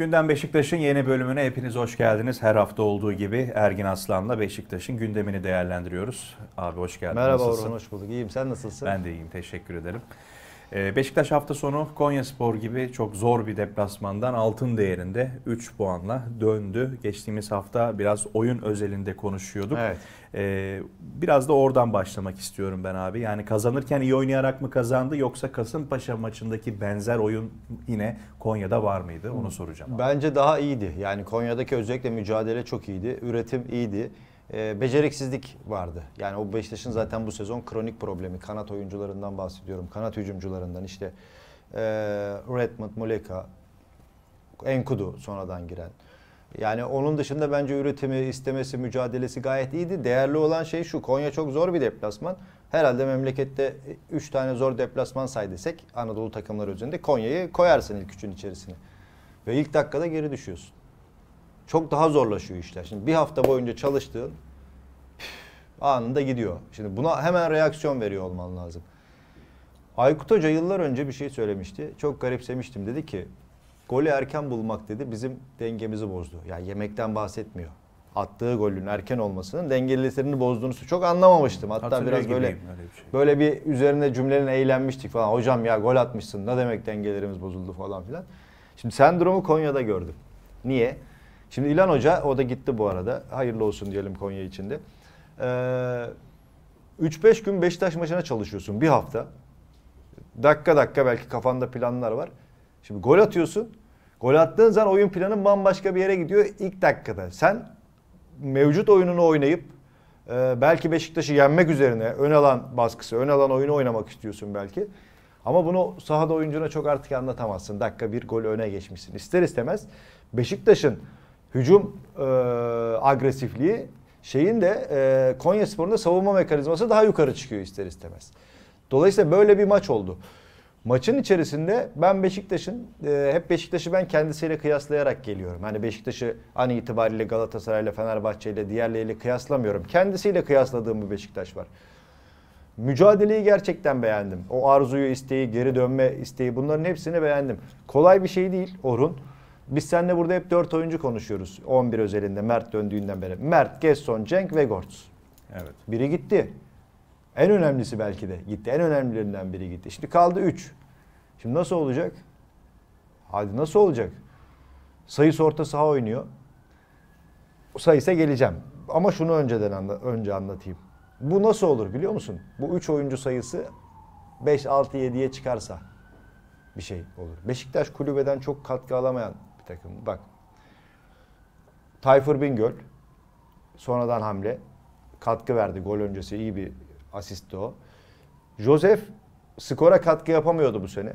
Gündem Beşiktaş'ın yeni bölümüne hepiniz hoş geldiniz. Her hafta olduğu gibi Ergin Aslan'la Beşiktaş'ın gündemini değerlendiriyoruz. Abi hoş geldin. Merhaba Orhan, hoş bulduk. İyiyim, sen nasılsın? Ben de iyiyim, teşekkür ederim. Ee, Beşiktaş hafta sonu Konya Spor gibi çok zor bir deplasmandan altın değerinde 3 puanla döndü. Geçtiğimiz hafta biraz oyun özelinde konuşuyorduk. Evet. Ee, biraz da oradan başlamak istiyorum ben abi. Yani kazanırken iyi oynayarak mı kazandı yoksa Kasımpaşa maçındaki benzer oyun yine Konya'da var mıydı? Onu soracağım. Abi. Bence daha iyiydi. Yani Konya'daki özellikle mücadele çok iyiydi. Üretim iyiydi e, beceriksizlik vardı. Yani o Beşiktaş'ın zaten bu sezon kronik problemi. Kanat oyuncularından bahsediyorum. Kanat hücumcularından işte e, Redmond, Muleka, Enkudu sonradan giren. Yani onun dışında bence üretimi, istemesi, mücadelesi gayet iyiydi. Değerli olan şey şu, Konya çok zor bir deplasman. Herhalde memlekette 3 tane zor deplasman saydıysak Anadolu takımları üzerinde Konya'yı koyarsın ilk üçün içerisine. Ve ilk dakikada geri düşüyorsun çok daha zorlaşıyor işler. Şimdi bir hafta boyunca çalıştığın anında gidiyor. Şimdi buna hemen reaksiyon veriyor olman lazım. Aykut Hoca yıllar önce bir şey söylemişti. Çok garipsemiştim. Dedi ki golü erken bulmak dedi bizim dengemizi bozdu. Yani yemekten bahsetmiyor. Attığı golün erken olmasının dengelilerini bozduğunu çok anlamamıştım. Hatta Hatırlıyor biraz böyle bir şey. böyle bir üzerine cümlenin eğlenmiştik falan. Hocam ya gol atmışsın ne demek dengelerimiz bozuldu falan filan. Şimdi sendromu Konya'da gördüm. Niye? Şimdi İlan Hoca o da gitti bu arada. Hayırlı olsun diyelim Konya içinde. Ee, 3-5 gün Beşiktaş maçına çalışıyorsun bir hafta. Dakika dakika belki kafanda planlar var. Şimdi gol atıyorsun. Gol attığın zaman oyun planın bambaşka bir yere gidiyor ilk dakikada. Sen mevcut oyununu oynayıp e, belki Beşiktaş'ı yenmek üzerine ön alan baskısı, ön alan oyunu oynamak istiyorsun belki. Ama bunu sahada oyuncuna çok artık anlatamazsın. Dakika bir gol öne geçmişsin. İster istemez Beşiktaş'ın hücum e, agresifliği şeyin de e, Konya Spor'un da savunma mekanizması daha yukarı çıkıyor ister istemez. Dolayısıyla böyle bir maç oldu. Maçın içerisinde ben Beşiktaş'ın e, hep Beşiktaş'ı ben kendisiyle kıyaslayarak geliyorum. Hani Beşiktaş'ı an itibariyle Galatasaray'la, Fenerbahçe'yle, diğerleriyle kıyaslamıyorum. Kendisiyle kıyasladığım bir Beşiktaş var. Mücadeleyi gerçekten beğendim. O arzuyu, isteği, geri dönme isteği bunların hepsini beğendim. Kolay bir şey değil Orun. Biz seninle burada hep 4 oyuncu konuşuyoruz. 11 özelinde Mert döndüğünden beri. Mert, Gesson, Cenk ve Gortz. Evet. Biri gitti. En önemlisi belki de gitti. En önemlilerinden biri gitti. Şimdi kaldı 3. Şimdi nasıl olacak? Hadi nasıl olacak? Sayısı orta saha oynuyor. Sayıs'a geleceğim. Ama şunu önceden anla, önce anlatayım. Bu nasıl olur biliyor musun? Bu 3 oyuncu sayısı 5, 6, 7'ye çıkarsa bir şey olur. Beşiktaş kulübeden çok katkı alamayan bir takım. Bak Tayfur Bingöl sonradan hamle katkı verdi. Gol öncesi iyi bir asistti o. Josef skora katkı yapamıyordu bu sene.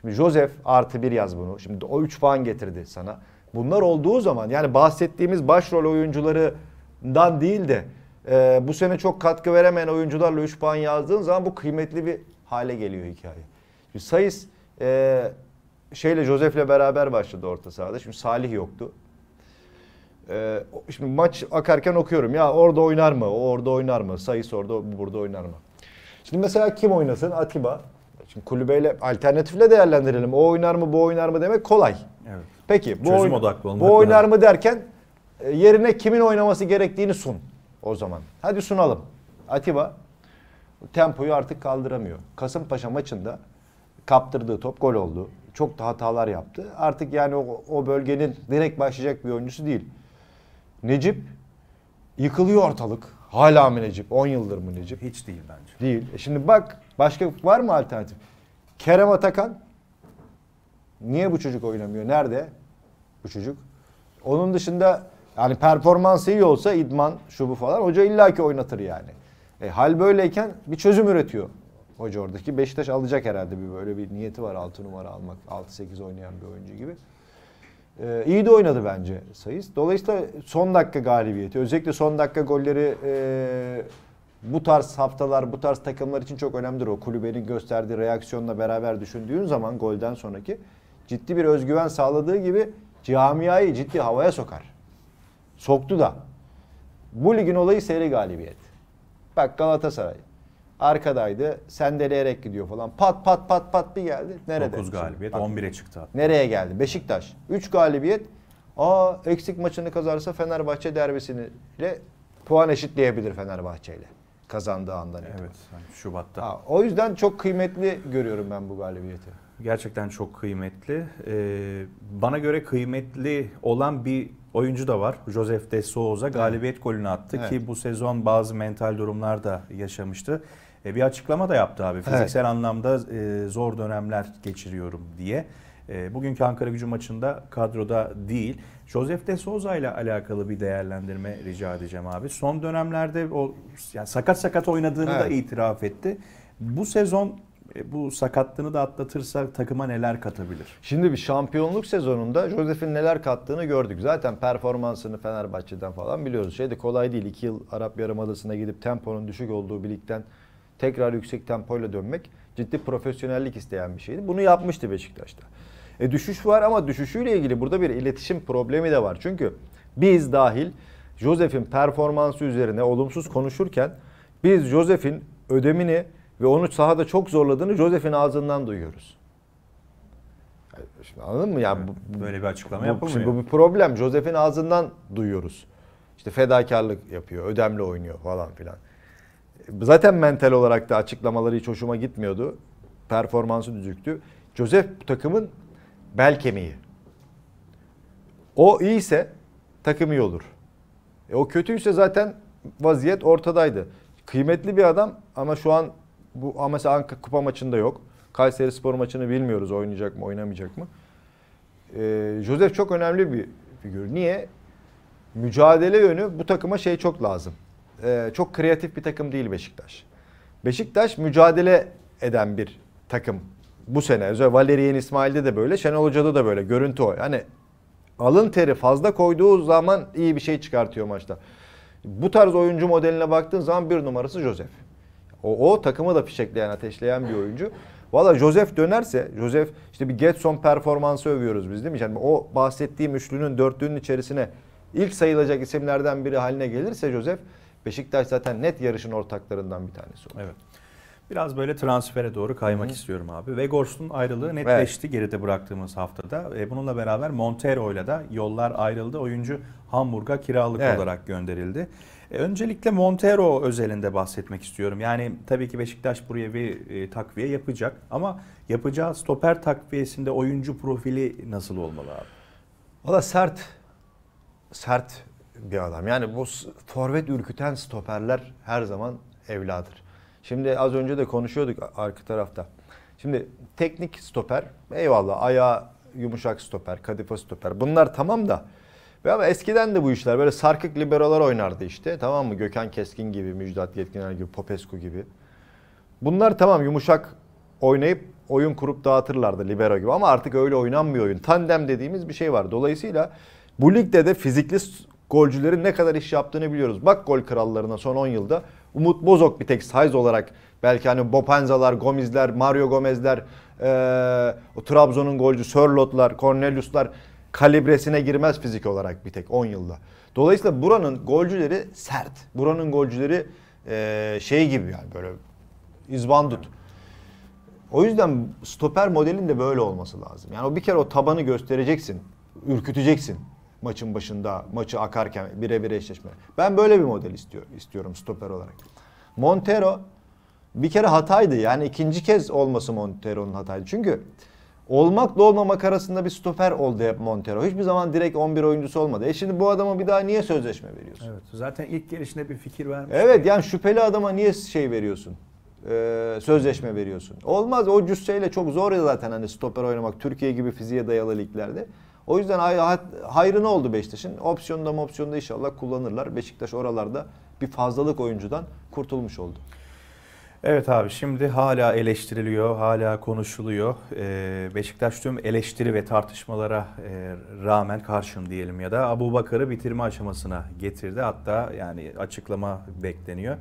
Şimdi Josef artı bir yaz bunu. Şimdi o 3 puan getirdi sana. Bunlar olduğu zaman yani bahsettiğimiz başrol oyuncularından değil de e, bu sene çok katkı veremeyen oyuncularla 3 puan yazdığın zaman bu kıymetli bir hale geliyor hikaye. Şimdi Sayıs e, şeyle Josef'le beraber başladı orta sahada. Şimdi Salih yoktu. Ee, şimdi maç akarken okuyorum. Ya orada oynar mı? O orada oynar mı? Sayısı orada burada oynar mı? Şimdi mesela kim oynasın? Atiba. Şimdi kulübeyle alternatifle değerlendirelim. O oynar mı, bu oynar mı demek kolay. Evet. Peki bu, Çözüm odaklı bu oynar mı derken e, yerine kimin oynaması gerektiğini sun o zaman. Hadi sunalım. Atiba tempoyu artık kaldıramıyor. Kasımpaşa maçında kaptırdığı top gol oldu çok da hatalar yaptı. Artık yani o, o bölgenin direkt başlayacak bir oyuncusu değil. Necip yıkılıyor ortalık. Hala mı Necip? 10 yıldır mı Necip? Hiç değil bence. Değil. E şimdi bak başka var mı alternatif? Kerem Atakan niye bu çocuk oynamıyor? Nerede bu çocuk? Onun dışında yani performansı iyi olsa idman şu bu falan hoca illaki oynatır yani. E, hal böyleyken bir çözüm üretiyor Hoca oradaki. Beşiktaş alacak herhalde bir böyle bir niyeti var 6 numara almak. 6-8 oynayan bir oyuncu gibi. Ee, iyi de oynadı bence Sayıs. Dolayısıyla son dakika galibiyeti. Özellikle son dakika golleri e, bu tarz haftalar, bu tarz takımlar için çok önemlidir. O kulübenin gösterdiği reaksiyonla beraber düşündüğün zaman golden sonraki ciddi bir özgüven sağladığı gibi camiayı ciddi havaya sokar. Soktu da. Bu ligin olayı seri galibiyet. Bak Galatasaray Arkadaydı. Sendeleyerek gidiyor falan. Pat pat pat pat bir geldi. Nerede? 9 galibiyet 11'e çıktı. Hatta. Nereye geldi? Beşiktaş. 3 galibiyet. Aa eksik maçını kazarsa Fenerbahçe derbisiyle puan eşitleyebilir Fenerbahçe ile kazandığı andan itibaren. Evet, yani Şubat'ta. Ha, o yüzden çok kıymetli görüyorum ben bu galibiyeti. Gerçekten çok kıymetli. Ee, bana göre kıymetli olan bir oyuncu da var. Josef de Souza galibiyet evet. golünü attı evet. ki bu sezon bazı mental durumlar da yaşamıştı. E, bir açıklama da yaptı abi. Fiziksel evet. anlamda e, zor dönemler geçiriyorum diye. E, bugünkü Ankara gücü maçında kadroda değil. Josef de Souza ile alakalı bir değerlendirme rica edeceğim abi. Son dönemlerde o yani sakat sakat oynadığını evet. da itiraf etti. Bu sezon e, bu sakatlığını da atlatırsa takıma neler katabilir? Şimdi bir şampiyonluk sezonunda Josef'in neler kattığını gördük. Zaten performansını Fenerbahçe'den falan biliyoruz. Şey de kolay değil. 2 yıl Arap Yarımadası'na gidip temponun düşük olduğu bir ligden tekrar yüksek tempoyla dönmek ciddi profesyonellik isteyen bir şeydi. Bunu yapmıştı Beşiktaş'ta. E düşüş var ama düşüşüyle ilgili burada bir iletişim problemi de var. Çünkü biz dahil Josef'in performansı üzerine olumsuz konuşurken biz Josef'in ödemini ve onu sahada çok zorladığını Josef'in ağzından duyuyoruz. Yani e, şimdi anladın mı? Yani bu, böyle bir açıklama bu, yapılmıyor. Şimdi bu bir problem. Josef'in ağzından duyuyoruz. İşte fedakarlık yapıyor, ödemli oynuyor falan filan zaten mental olarak da açıklamaları hiç hoşuma gitmiyordu. Performansı düzüktü. Joseph bu takımın bel kemiği. O iyiyse takım iyi olur. E, o kötüyse zaten vaziyet ortadaydı. Kıymetli bir adam ama şu an bu mesela Ankara Kupa maçında yok. Kayseri Spor maçını bilmiyoruz oynayacak mı oynamayacak mı. E, Joseph çok önemli bir figür. Niye? Mücadele yönü bu takıma şey çok lazım e, çok kreatif bir takım değil Beşiktaş. Beşiktaş mücadele eden bir takım bu sene. Özellikle Valerian İsmail'de de böyle, Şenol Hoca'da da böyle. Görüntü o. Hani alın teri fazla koyduğu zaman iyi bir şey çıkartıyor maçta. Bu tarz oyuncu modeline baktığın zaman bir numarası Josef. O, o takımı da fişekleyen, ateşleyen bir oyuncu. Valla Josef dönerse, Josef işte bir Getson performansı övüyoruz biz değil mi? Yani o bahsettiğim üçlünün, dörtlünün içerisine ilk sayılacak isimlerden biri haline gelirse Josef Beşiktaş zaten net yarışın ortaklarından bir tanesi oldu. Evet. Biraz böyle transfere doğru kaymak Hı-hı. istiyorum abi. Vegors'un ayrılığı netleşti evet. geride bıraktığımız haftada. E, bununla beraber Montero'yla da yollar ayrıldı. Oyuncu Hamburg'a kiralık evet. olarak gönderildi. E, öncelikle Montero özelinde bahsetmek istiyorum. Yani tabii ki Beşiktaş buraya bir e, takviye yapacak ama yapacağı stoper takviyesinde oyuncu profili nasıl olmalı abi? Valla sert sert bir adam. Yani bu forvet ürküten stoperler her zaman evladır. Şimdi az önce de konuşuyorduk arka tarafta. Şimdi teknik stoper eyvallah ayağı yumuşak stoper, kadife stoper bunlar tamam da ve ama eskiden de bu işler böyle sarkık liberolar oynardı işte tamam mı? Gökhan Keskin gibi, Müjdat Yetkiner gibi, Popescu gibi. Bunlar tamam yumuşak oynayıp oyun kurup dağıtırlardı libero gibi ama artık öyle oynanmıyor oyun. Tandem dediğimiz bir şey var. Dolayısıyla bu ligde de fizikli golcülerin ne kadar iş yaptığını biliyoruz. Bak gol krallarına son 10 yılda. Umut Bozok bir tek size olarak belki hani Bopanzalar, Gomezler, Mario Gomezler, ee, o Trabzon'un golcü Sörlotlar, Corneliuslar kalibresine girmez fizik olarak bir tek 10 yılda. Dolayısıyla buranın golcüleri sert. Buranın golcüleri ee, şey gibi yani böyle izbandut. O yüzden stoper modelin de böyle olması lazım. Yani o bir kere o tabanı göstereceksin, ürküteceksin maçın başında maçı akarken birebir eşleşme. Ben böyle bir model istiyor, istiyorum stoper olarak. Montero bir kere hataydı. Yani ikinci kez olması Montero'nun hataydı. Çünkü olmakla olmamak arasında bir stoper oldu hep Montero. Hiçbir zaman direkt 11 oyuncusu olmadı. E şimdi bu adama bir daha niye sözleşme veriyorsun? Evet. Zaten ilk gelişinde bir fikir vermiş. Evet yani şüpheli adama niye şey veriyorsun? Ee, sözleşme veriyorsun. Olmaz. O cüsseyle çok zor ya zaten hani stoper oynamak Türkiye gibi fiziğe dayalı liglerde. O yüzden ne oldu Beşiktaş'ın. Opsiyonda mı opsiyonda inşallah kullanırlar. Beşiktaş oralarda bir fazlalık oyuncudan kurtulmuş oldu. Evet abi şimdi hala eleştiriliyor, hala konuşuluyor. Ee, Beşiktaş tüm eleştiri ve tartışmalara e, rağmen karşım diyelim ya da Abu Bakar'ı bitirme aşamasına getirdi. Hatta yani açıklama bekleniyor.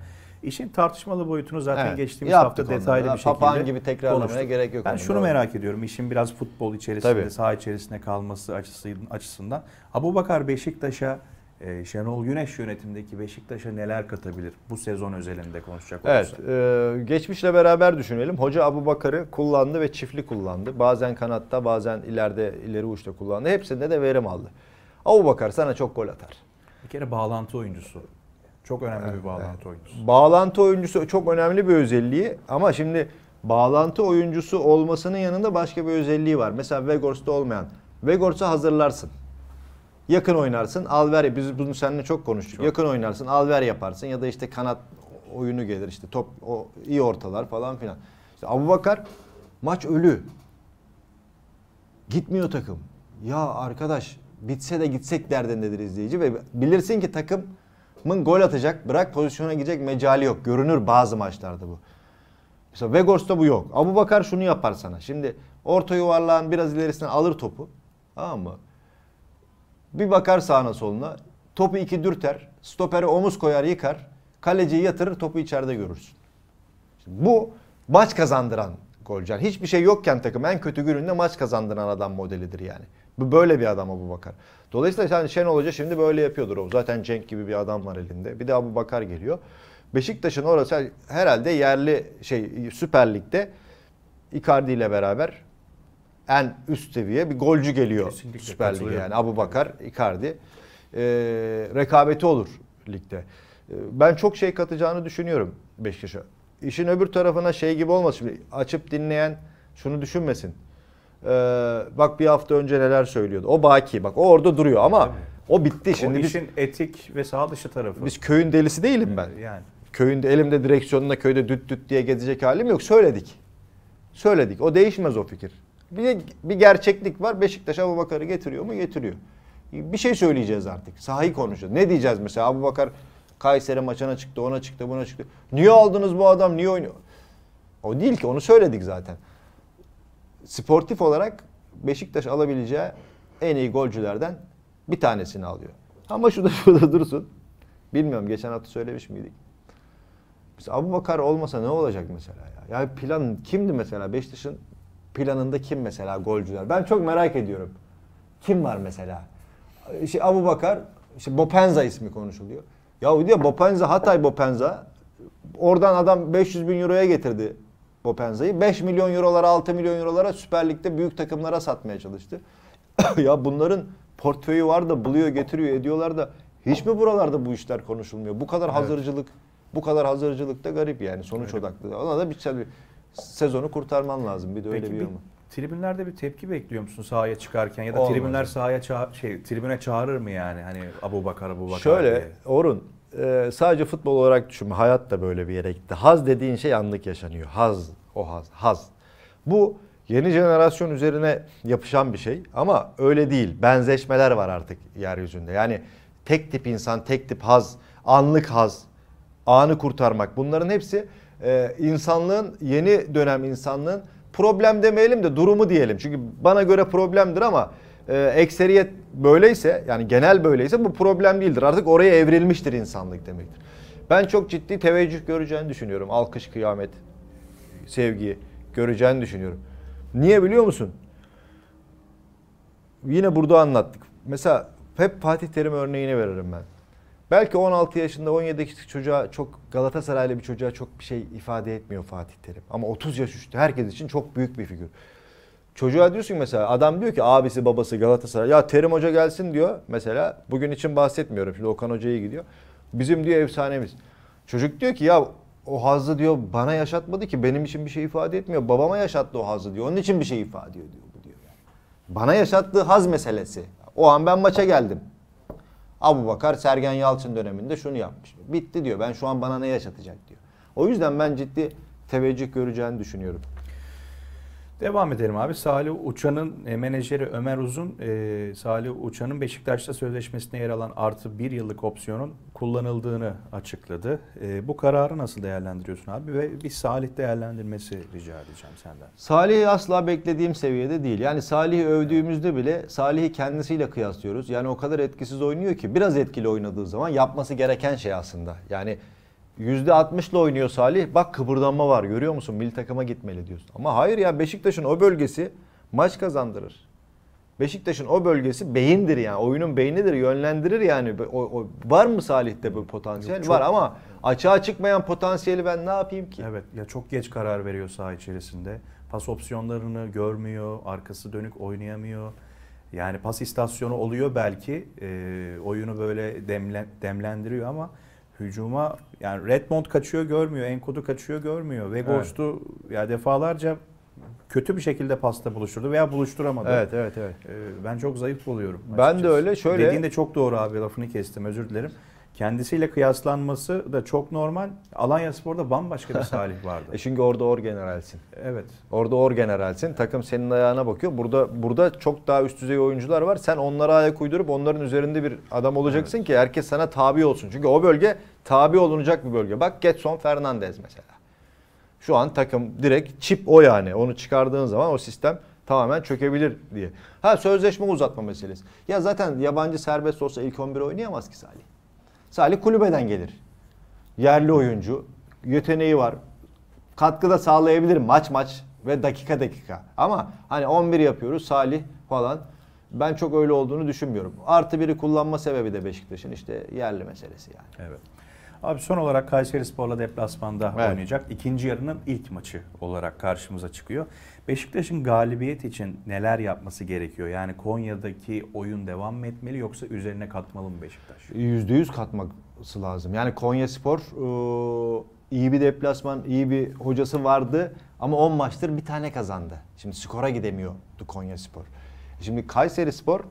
İşin tartışmalı boyutunu zaten evet, geçtiğimiz hafta detaylı bir şekilde Papağan şekilde gibi tekrarlamaya konuştuk. gerek yok. Ben şunu merak ediyorum. İşin biraz futbol içerisinde, Tabii. saha içerisinde kalması açısından. Abu Bakar Beşiktaş'a ee, Şenol Güneş yönetimdeki Beşiktaş'a neler katabilir? Bu sezon özelinde konuşacak olursak. Evet, e, geçmişle beraber düşünelim. Hoca Abu Bakar'ı kullandı ve çiftli kullandı. Bazen kanatta, bazen ileride, ileri uçta kullandı. Hepsinde de verim aldı. Abu Bakar sana çok gol atar. Bir kere bağlantı oyuncusu. Çok önemli evet, bir bağlantı evet. oyuncusu. Bağlantı oyuncusu çok önemli bir özelliği ama şimdi bağlantı oyuncusu olmasının yanında başka bir özelliği var. Mesela Vegors'ta olmayan. Vegors'u hazırlarsın. Yakın oynarsın, alver biz bunu seninle çok konuştuk. Çok. Yakın oynarsın, alver yaparsın ya da işte kanat oyunu gelir işte top o, iyi ortalar falan filan. İşte Abu maç ölü. Gitmiyor takım. Ya arkadaş bitse de gitsek derdindedir izleyici ve bilirsin ki takım takımın gol atacak, bırak pozisyona gidecek mecali yok. Görünür bazı maçlarda bu. Mesela Vegors'ta bu yok. Abu Bakar şunu yapar sana. Şimdi orta yuvarlağın biraz ilerisine alır topu. Tamam mı? Bir bakar sağına soluna. Topu iki dürter. Stoperi omuz koyar yıkar. Kaleciyi yatırır topu içeride görürsün. Şimdi bu maç kazandıran golcü. hiçbir şey yokken takım en kötü gününde maç kazandıran adam modelidir yani. Bu böyle bir adam Abu Bakar. Dolayısıyla yani Şenol Hoca şimdi böyle yapıyordur o. Zaten Cenk gibi bir adam var elinde. Bir de Abu Bakar geliyor. Beşiktaş'ın orası herhalde yerli şey Süper Lig'de Icardi ile beraber en üst seviye bir golcü geliyor Kesinlikle Süper Lig'e yani Abu Bakar, Icardi. Ee, rekabeti olur ligde. Ee, ben çok şey katacağını düşünüyorum Beşiktaş'a. İşin öbür tarafına şey gibi olmasın. açıp dinleyen şunu düşünmesin. Ee, bak bir hafta önce neler söylüyordu. O baki bak o orada duruyor ama o bitti şimdi. O biz, etik ve sağ dışı tarafı. Biz köyün delisi değilim ben. Ee, yani. Köyün elimde direksiyonla köyde düt düt diye gezecek halim yok. Söyledik. Söyledik. O değişmez o fikir. Bir, bir gerçeklik var. Beşiktaş Abu Bakar'ı getiriyor mu? Getiriyor. Bir şey söyleyeceğiz artık. Sahayı konuşacağız. Ne diyeceğiz mesela? Abu Bakar Kayseri maçına çıktı, ona çıktı, buna çıktı. Niye aldınız bu adam? Niye oynuyor? O değil ki. Onu söyledik zaten sportif olarak Beşiktaş alabileceği en iyi golcülerden bir tanesini alıyor. Ama şu da şurada dursun. Bilmiyorum geçen hafta söylemiş miydik? Mesela Abu Bakar olmasa ne olacak mesela ya? Ya plan kimdi mesela Beşiktaş'ın planında kim mesela golcüler? Ben çok merak ediyorum. Kim var mesela? İşte Abu Bakar, işte Bopenza ismi konuşuluyor. Ya diyor Bopenza, Hatay Bopenza. Oradan adam 500 bin euroya getirdi Bopenza'yı. 5 milyon eurolara 6 milyon eurolara Süper Lig'de büyük takımlara satmaya çalıştı. ya bunların portföyü var da buluyor getiriyor ediyorlar da hiç mi buralarda bu işler konuşulmuyor? Bu kadar evet. hazırcılık bu kadar hazırcılık da garip yani sonuç evet. odaklı. Ona da bir sezonu kurtarman lazım bir de öyle Peki, bir yolu. Tribünlerde bir tepki bekliyor musun sahaya çıkarken ya da Olmaz. tribünler sahaya ça- şey tribüne çağırır mı yani hani Abu Bakar Abu Bakar Şöyle diye. Orun e, sadece futbol olarak düşünme. Hayat da böyle bir yere gitti. Haz dediğin şey anlık yaşanıyor. Haz, o haz, haz. Bu yeni jenerasyon üzerine yapışan bir şey ama öyle değil. Benzeşmeler var artık yeryüzünde. Yani tek tip insan, tek tip haz, anlık haz, anı kurtarmak bunların hepsi e, insanlığın yeni dönem insanlığın problem demeyelim de durumu diyelim. Çünkü bana göre problemdir ama e, ekseriyet böyleyse yani genel böyleyse bu problem değildir. Artık oraya evrilmiştir insanlık demektir. Ben çok ciddi teveccüh göreceğini düşünüyorum. Alkış, kıyamet, sevgi göreceğini düşünüyorum. Niye biliyor musun? Yine burada anlattık. Mesela hep Fatih Terim örneğini veririm ben. Belki 16 yaşında 17 yaşındaki çocuğa çok Galatasaraylı bir çocuğa çok bir şey ifade etmiyor Fatih Terim. Ama 30 yaş üstü herkes için çok büyük bir figür. Çocuğa diyorsun ki mesela adam diyor ki abisi babası Galatasaray ya Terim Hoca gelsin diyor mesela bugün için bahsetmiyorum şimdi Okan Hoca'ya gidiyor. Bizim diyor efsanemiz. Çocuk diyor ki ya o hazzı diyor bana yaşatmadı ki benim için bir şey ifade etmiyor. Babama yaşattı o hazzı diyor. Onun için bir şey ifade ediyor diyor bu diyor. Bana yaşattığı haz meselesi. O an ben maça geldim. Abu Bakar Sergen Yalçın döneminde şunu yapmış. Bitti diyor. Ben şu an bana ne yaşatacak diyor. O yüzden ben ciddi teveccüh göreceğini düşünüyorum. Devam edelim abi. Salih Uçan'ın e, menajeri Ömer Uzun, e, Salih Uçan'ın Beşiktaş'ta sözleşmesine yer alan artı bir yıllık opsiyonun kullanıldığını açıkladı. E, bu kararı nasıl değerlendiriyorsun abi ve bir Salih değerlendirmesi rica edeceğim senden. Salih asla beklediğim seviyede değil. Yani Salih'i övdüğümüzde bile Salih'i kendisiyle kıyaslıyoruz. Yani o kadar etkisiz oynuyor ki biraz etkili oynadığı zaman yapması gereken şey aslında. Yani %60 ile oynuyor Salih. Bak kıpırdanma var görüyor musun? Milli takıma gitmeli diyorsun. Ama hayır ya Beşiktaş'ın o bölgesi maç kazandırır. Beşiktaş'ın o bölgesi beyindir yani. Oyunun beynidir, yönlendirir yani. O, o, var mı Salih'te bu potansiyel? Yok, çok... Var ama açığa çıkmayan potansiyeli ben ne yapayım ki? Evet ya çok geç karar veriyor saha içerisinde. Pas opsiyonlarını görmüyor, arkası dönük oynayamıyor. Yani pas istasyonu oluyor belki. E, oyunu böyle demle, demlendiriyor ama hücuma yani Redmond kaçıyor görmüyor, Enkudu kaçıyor görmüyor. Weghorst'u evet. ya defalarca kötü bir şekilde pasta buluşturdu veya buluşturamadı. Evet evet evet. Ee, ben çok zayıf buluyorum. Açıkçası. Ben de öyle şöyle. Dediğin de çok doğru abi lafını kestim özür dilerim kendisiyle kıyaslanması da çok normal. Alanya Spor'da bambaşka bir Salih vardı. e çünkü orada or generalsin. Evet. Orada or generalsin. Takım senin ayağına bakıyor. Burada burada çok daha üst düzey oyuncular var. Sen onlara ayak uydurup onların üzerinde bir adam olacaksın evet. ki herkes sana tabi olsun. Çünkü o bölge tabi olunacak bir bölge. Bak Getson Fernandez mesela. Şu an takım direkt çip o yani. Onu çıkardığın zaman o sistem tamamen çökebilir diye. Ha sözleşme uzatma meselesi. Ya zaten yabancı serbest olsa ilk 11 oynayamaz ki Salih. Salih kulübeden gelir. Yerli oyuncu. Yeteneği var. Katkı da sağlayabilir maç maç ve dakika dakika. Ama hani 11 yapıyoruz Salih falan. Ben çok öyle olduğunu düşünmüyorum. Artı biri kullanma sebebi de Beşiktaş'ın işte yerli meselesi yani. Evet. Abi son olarak Kayseri Spor'la deplasmanda evet. oynayacak. İkinci yarının ilk maçı olarak karşımıza çıkıyor. Beşiktaş'ın galibiyet için neler yapması gerekiyor? Yani Konya'daki oyun devam mı etmeli yoksa üzerine katmalı mı Beşiktaş? Yüzde yüz katması lazım. Yani Konya Spor e, iyi bir deplasman, iyi bir hocası vardı ama 10 maçtır bir tane kazandı. Şimdi skora gidemiyordu Konya Spor. Şimdi Kayseri Spor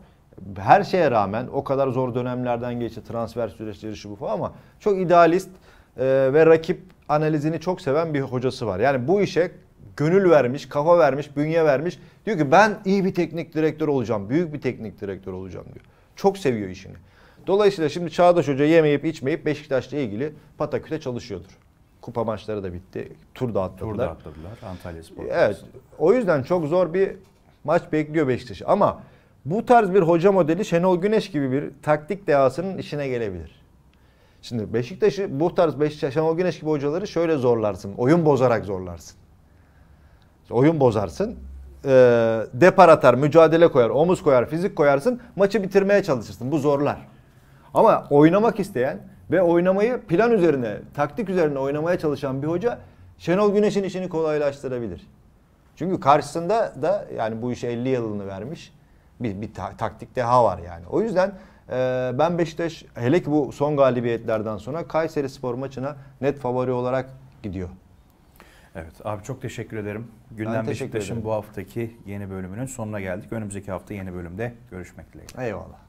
her şeye rağmen o kadar zor dönemlerden geçti transfer süreçleri şu bu falan ama çok idealist e, ve rakip analizini çok seven bir hocası var. Yani bu işe gönül vermiş, kafa vermiş, bünye vermiş. Diyor ki ben iyi bir teknik direktör olacağım, büyük bir teknik direktör olacağım diyor. Çok seviyor işini. Dolayısıyla şimdi Çağdaş Hoca yemeyip içmeyip Beşiktaş'la ilgili pataküte çalışıyordur. Kupa maçları da bitti. Tur dağıttılar. Tur dağıttılar Antalya Spor. Evet. O yüzden çok zor bir maç bekliyor Beşiktaş. Ama bu tarz bir hoca modeli Şenol Güneş gibi bir taktik dehasının işine gelebilir. Şimdi Beşiktaş'ı bu tarz Beşiktaş, Şenol Güneş gibi hocaları şöyle zorlarsın. Oyun bozarak zorlarsın. Oyun bozarsın. E, depar atar, mücadele koyar, omuz koyar, fizik koyarsın. Maçı bitirmeye çalışırsın. Bu zorlar. Ama oynamak isteyen ve oynamayı plan üzerine, taktik üzerine oynamaya çalışan bir hoca Şenol Güneş'in işini kolaylaştırabilir. Çünkü karşısında da yani bu işe 50 yılını vermiş bir, bir ta- taktik deha var yani. O yüzden e, ben Beşiktaş hele ki bu son galibiyetlerden sonra Kayseri Spor maçına net favori olarak gidiyor. Evet abi çok teşekkür ederim. Gündem teşekkür Beşiktaş'ın ederim. bu haftaki yeni bölümünün sonuna geldik. Önümüzdeki hafta yeni bölümde görüşmek dileğiyle. Eyvallah.